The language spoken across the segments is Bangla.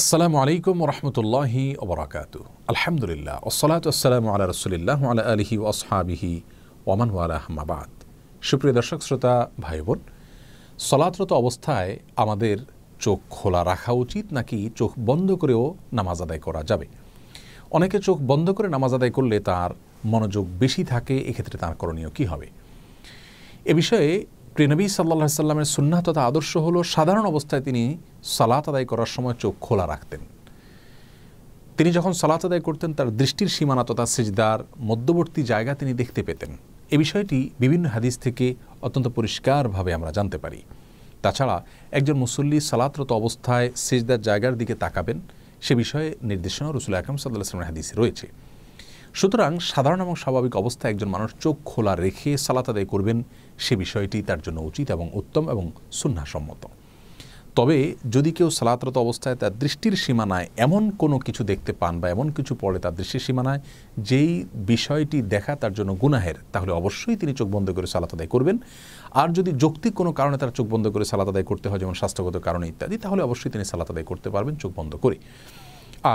আসসালামু আলাইকুম রহমতুল্লাহি ওবরাকাত আলহামদুলিল্লাহ ওসলাত আসসালামু আলা রসুলিল্লাহ আলা আলহি ওসহাবিহি ওমান আহমাবাদ সুপ্রিয় দর্শক শ্রোতা ভাই বোন সলাতরত অবস্থায় আমাদের চোখ খোলা রাখা উচিত নাকি চোখ বন্ধ করেও নামাজ আদায় করা যাবে অনেকে চোখ বন্ধ করে নামাজ আদায় করলে তার মনোযোগ বেশি থাকে এক্ষেত্রে তার করণীয় কি হবে এ বিষয়ে প্রিনবী সাল্লা সাল্লামের সুন্না তথা আদর্শ হলো সাধারণ অবস্থায় তিনি সালাত আদায় করার সময় চোখ খোলা রাখতেন তিনি যখন সালাত আদায় করতেন তার দৃষ্টির সীমানা তথা সিজদার মধ্যবর্তী জায়গা তিনি দেখতে পেতেন এ বিষয়টি বিভিন্ন হাদিস থেকে অত্যন্ত পরিষ্কারভাবে আমরা জানতে পারি তাছাড়া একজন মুসল্লি সালাতরত অবস্থায় সিজদার জায়গার দিকে তাকাবেন সে বিষয়ে নির্দেশনা রসুল আকরম সাল্লাহ সাল্লামের হাদিসে রয়েছে সুতরাং সাধারণ এবং স্বাভাবিক অবস্থায় একজন মানুষ চোখ খোলা রেখে সালাত আদায় করবেন সে বিষয়টি তার জন্য উচিত এবং উত্তম এবং সুন্নাসম্মত তবে যদি কেউ সালাতরত অবস্থায় তার দৃষ্টির সীমানায় এমন কোনো কিছু দেখতে পান বা এমন কিছু পড়ে তার দৃষ্টির সীমানায় যেই বিষয়টি দেখা তার জন্য গুনাহের তাহলে অবশ্যই তিনি চোখ বন্ধ করে সালাত আদায় করবেন আর যদি যৌক্তিক কোনো কারণে তার চোখ বন্ধ করে সালাত আদায় করতে হয় যেমন স্বাস্থ্যগত কারণে ইত্যাদি তাহলে অবশ্যই তিনি সালাত আদায় করতে পারবেন চোখ বন্ধ করে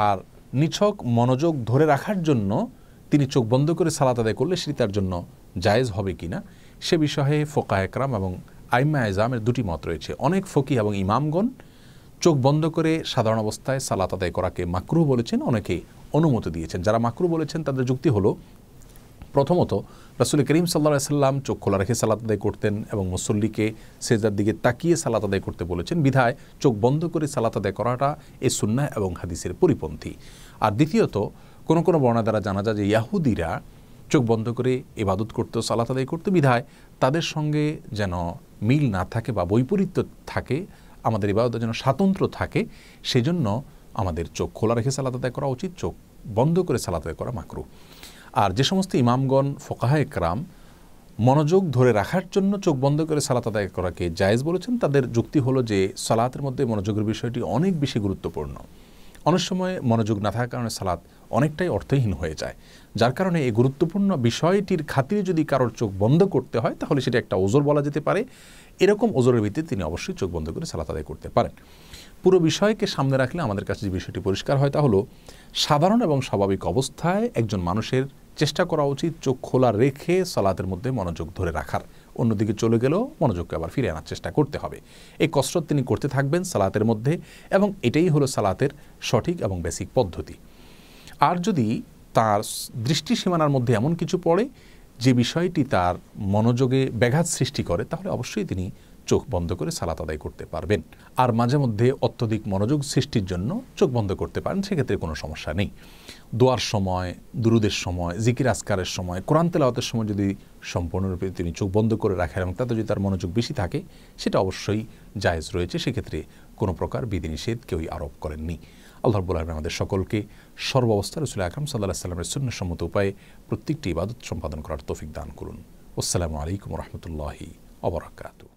আর নিছক মনোযোগ ধরে রাখার জন্য তিনি চোখ বন্ধ করে সালাত আদায় করলে সেটি তার জন্য জায়েজ হবে কি না সে বিষয়ে ফোকা একরাম এবং আইমা এজামের দুটি মত রয়েছে অনেক ফকি এবং ইমামগণ চোখ বন্ধ করে সাধারণ অবস্থায় সালাত আদায় করাকে মাকরু বলেছেন অনেকেই অনুমতি দিয়েছেন যারা মাকরু বলেছেন তাদের যুক্তি হলো প্রথমত রাসুল করিম সাল্লা সাল্লাম চোখ খোলা রেখে সালাত আদায় করতেন এবং মুসল্লিকে সেজার দিকে তাকিয়ে সালাত আদায় করতে বলেছেন বিধায় চোখ বন্ধ করে সালাত আদায় করাটা এ সুন্না এবং হাদিসের পরিপন্থী আর দ্বিতীয়ত কোনো কোনো বর্ণা দ্বারা জানা যায় যে ইয়াহুদিরা চোখ বন্ধ করে এবাদত করতো সালাত আদায় করতো বিধায় তাদের সঙ্গে যেন মিল না থাকে বা বৈপরীত্য থাকে আমাদের এবাদত যেন স্বাতন্ত্র থাকে সেজন্য আমাদের চোখ খোলা রেখে সালাত আদায় করা উচিত চোখ বন্ধ করে সালাত আদায় করা মাকরু আর যে সমস্ত ইমামগণ ফোকাহা একরাম মনোযোগ ধরে রাখার জন্য চোখ বন্ধ করে সালাত আদায় করাকে জায়েজ বলেছেন তাদের যুক্তি হলো যে সালাতের মধ্যে মনোযোগের বিষয়টি অনেক বেশি গুরুত্বপূর্ণ অনেক সময় মনোযোগ না থাকার কারণে সালাত অনেকটাই অর্থহীন হয়ে যায় যার কারণে এই গুরুত্বপূর্ণ বিষয়টির খাতিরে যদি কারোর চোখ বন্ধ করতে হয় তাহলে সেটা একটা ওজোর বলা যেতে পারে এরকম ওজোরের ভিত্তিতে তিনি অবশ্যই চোখ বন্ধ করে সালাত আদায় করতে পারেন পুরো বিষয়কে সামনে রাখলে আমাদের কাছে যে বিষয়টি পরিষ্কার হয় তা হলো সাধারণ এবং স্বাভাবিক অবস্থায় একজন মানুষের চেষ্টা করা উচিত চোখ খোলা রেখে সালাতের মধ্যে মনোযোগ ধরে রাখার অন্যদিকে চলে গেলেও মনোযোগকে আবার ফিরে আনার চেষ্টা করতে হবে এই কসরত তিনি করতে থাকবেন সালাতের মধ্যে এবং এটাই হলো সালাতের সঠিক এবং বেসিক পদ্ধতি আর যদি তার দৃষ্টি সীমানার মধ্যে এমন কিছু পড়ে যে বিষয়টি তার মনোযোগে ব্যাঘাত সৃষ্টি করে তাহলে অবশ্যই তিনি চোখ বন্ধ করে সালাত আদায় করতে পারবেন আর মাঝে মধ্যে অত্যধিক মনোযোগ সৃষ্টির জন্য চোখ বন্ধ করতে পারেন সেক্ষেত্রে কোনো সমস্যা নেই দোয়ার সময় দুরুদের সময় জিকির আসকারের সময় কোরআন তেলাওয়াতের সময় যদি সম্পূর্ণরূপে তিনি চোখ বন্ধ করে রাখেন এবং তাতে যদি তার মনোযোগ বেশি থাকে সেটা অবশ্যই জায়েজ রয়েছে সেক্ষেত্রে কোনো প্রকার বিধিনিষেধ কেউই আরোপ করেননি আল্লাহ রব্বুল আমাদের সকলকে সর্ব অবস্থা রসুল আকরম সাল্লাহ সাল্লামের সুন্নসম্মত উপায়ে প্রত্যেকটি ইবাদত সম্পাদন করার তৌফিক দান করুন আসসালামু আলাইকুম রহমতুল্লাহি অবরাকাতু